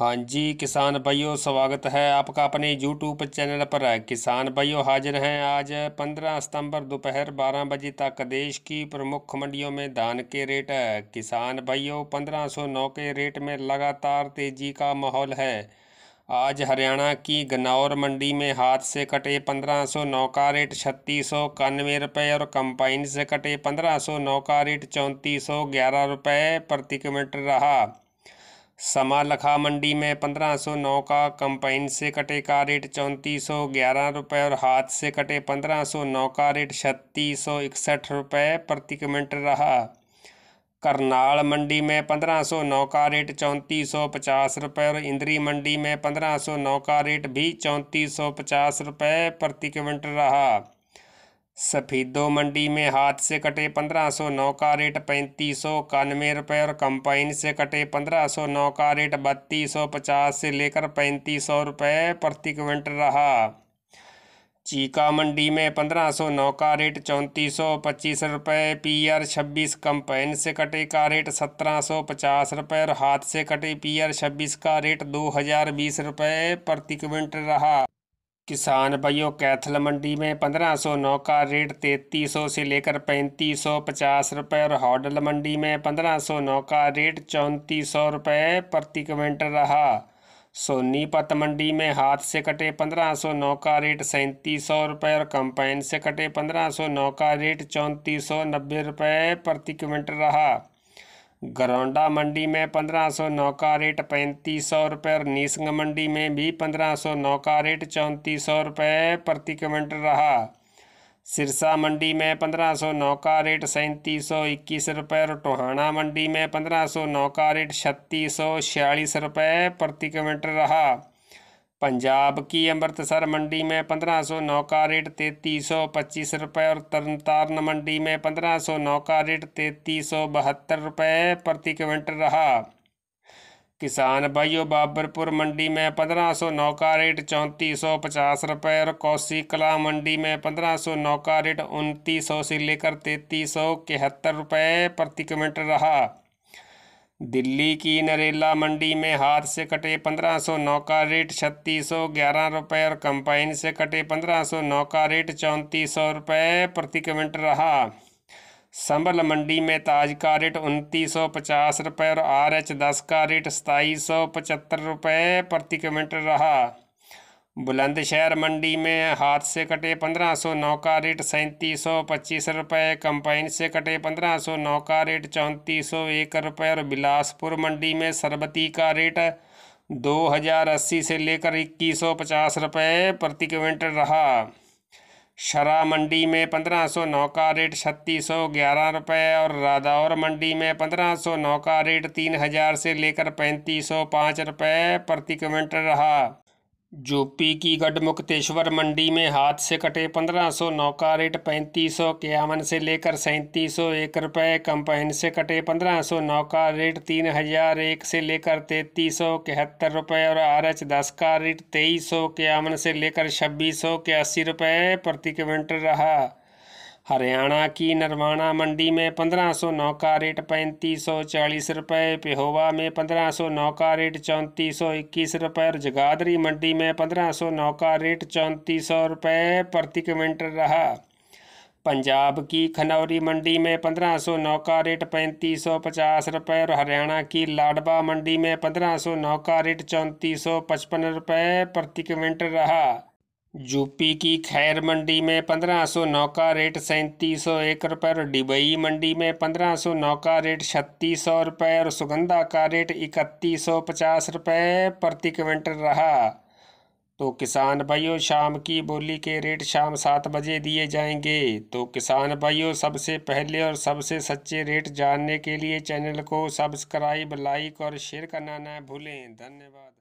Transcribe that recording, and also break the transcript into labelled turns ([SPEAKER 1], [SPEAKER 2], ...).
[SPEAKER 1] हाँ जी किसान भाइयों स्वागत है आपका अपने यूट्यूब चैनल पर किसान भाइयों हाजिर हैं आज 15 सितंबर दोपहर 12 बजे तक देश की प्रमुख मंडियों में धान के रेट है किसान भाइयों 1509 के रेट में लगातार तेजी का माहौल है आज हरियाणा की गनौर मंडी में हाथ से कटे 1509 का रेट छत्तीस सौ इक्यानवे रुपये और कंपाइन से कटे 1509 का रेट चौंतीस सौ ग्यारह रुपये प्रति किलोमीटर रहा समालखा मंडी में पंद्रह सौ नौ का कंपाइन से कटे का रेट चौंतीस सौ ग्यारह रुपये और हाथ से कटे पंद्रह सौ नौ का रेट छत्तीस सौ इकसठ रुपये प्रति किलोमीटर रहा करनाल मंडी में पंद्रह सौ नौ का रेट चौंतीस सौ पचास रुपये और इंद्री मंडी में पंद्रह सौ नौ का रेट भी चौंतीस सौ पचास रुपये प्रति किलोमीटर रहा सफीदो मंडी में हाथ से कटे पंद्रह सौ नौ का रेट पैंतीस सौ इक्यानवे रुपये और कंपाइन से कटे पंद्रह सौ नौ का रेट बत्तीस सौ पचास से लेकर पैंतीस सौ रुपये प्रति क्विंटल रहा चीका मंडी में पंद्रह सौ नौ का रेट चौंतीस सौ पच्चीस रुपये पी आर छब्बीस कंपाइन से कटे का रेट सत्रह सौ पचास रुपये और हाथ से कटे पी आर छब्बीस का रेट दो हज़ार बीस रुपये प्रति क्विंटल रहा किसान भाइयों कैथल मंडी में पंद्रह सौ नौ का रेट तैतीस सौ से लेकर पैंतीस सौ पचास रुपये और हॉडल मंडी में पंद्रह सौ नौ का रेट चौंतीस सौ रुपये प्रति क्विंटल रहा सोनीपत मंडी में हाथ से कटे पंद्रह सौ नौ का रेट सैंतीस सौ रुपये और कंपाइन से कटे पंद्रह सौ नौ का रेट चौंतीस सौ नब्बे रुपये प्रति क्विंटल रहा गरौंडा मंडी में पंद्रह सौ नौ का रेट पैंतीस सौ रुपये और नीसंग मंडी में भी पंद्रह सौ नौ का रेट चौंतीस सौ रुपये प्रति किलोमीटर रहा सिरसा मंडी में पंद्रह सौ नौ का रेट सैंतीस सौ इक्कीस रुपये और टोहाना मंडी में पंद्रह सौ नौ का रेट छत्तीस सौ छियालीस रुपये प्रति किलोमीटर रहा पंजाब की अमृतसर मंडी में पंद्रह सौ नौ का रेट तैतीस सौ पच्चीस रुपये और तरन तारण मंडी में पंद्रह सौ नौ का रेट तैतीस सौ बहत्तर रुपये प्रति क्विंटल रहा किसान भाइयों बाबरपुर मंडी में पंद्रह सौ नौ का रेट चौंतीस सौ पचास रुपये और कौशी कला मंडी में पंद्रह सौ नौ का रेट उनतीस सौ से लेकर तैतीस सौ इकहत्तर रुपये प्रति क्विंटल रहा दिल्ली की नरेला मंडी में हाथ से कटे पंद्रह सौ नौ का रेट छत्तीस सौ ग्यारह रुपये और कंपाइन से कटे पंद्रह सौ नौ का रेट चौंतीस सौ रुपये प्रति क्विंटल रहा संबल मंडी में ताज का रेट उनतीस सौ पचास रुपये और आर एच दस का रेट सताईस सौ पचहत्तर रुपये प्रति क्विंटल रहा बुलंदशहर मंडी में हाथ से कटे पंद्रह सौ नौ का रेट सैंतीस सौ पच्चीस रुपये कंपाइन से कटे पंद्रह सौ नौ का रेट चौंतीस सौ एक रुपये और बिलासपुर मंडी में सरबती का रेट दो हज़ार अस्सी से लेकर इक्कीस सौ पचास रुपये प्रति क्विंटल रहा शरा मंडी में पंद्रह सौ नौ का रेट छत्तीस सौ ग्यारह रुपये और रादौर मंडी में पंद्रह सौ नौ का रेट तीन हज़ार से लेकर पैंतीस सौ पाँच रुपये प्रति क्विंटल रहा यूपी की गढ़मुक्तेश्वर मंडी में हाथ से कटे पंद्रह नौ नौका रेट पैंतीस सौ इक्यावन से लेकर सैंतीस सौ एक रुपये कंपाइन से कटे पंद्रह नौ नौका रेट तीन हजार एक से लेकर तैंतीस सौ इकहत्तर रुपये और आर एच दस का रेट तेईस सौ इक्यावन से लेकर छब्बीस सौ इक्यासी रुपये प्रति क्विंटल रहा हरियाणा की नरवाणा मंडी में पंद्रह सौ नौ का रेट पैंतीस सौ चालीस रुपये पिहोवा में पंद्रह सौ नौ का रेट चौंतीस सौ इक्कीस रुपये और जगाधरी मंडी में पंद्रह सौ नौ का रेट चौंतीस सौ रुपये प्रति क्विंटल रहा पंजाब की खनौरी मंडी में पंद्रह सौ नौ का रेट पैंतीस सौ पचास रुपये और हरियाणा की लाडबा मंडी में पंद्रह सौ नौ का रेट चौंतीस सौ पचपन रुपये प्रति क्विंटल रहा यूपी की खैर मंडी में पंद्रह सौ नौ का रेट सैंतीस सौ एक रुपये और डिबई मंडी में पंद्रह सौ नौ का रेट छत्तीस सौ रुपये और सुगंधा का रेट इकतीस सौ पचास रुपये प्रति क्विंटल रहा तो किसान भाइयों शाम की बोली के रेट शाम सात बजे दिए जाएंगे तो किसान भाइयों सबसे पहले और सबसे सच्चे रेट जानने के लिए चैनल को सब्सक्राइब लाइक और शेयर करना न भूलें धन्यवाद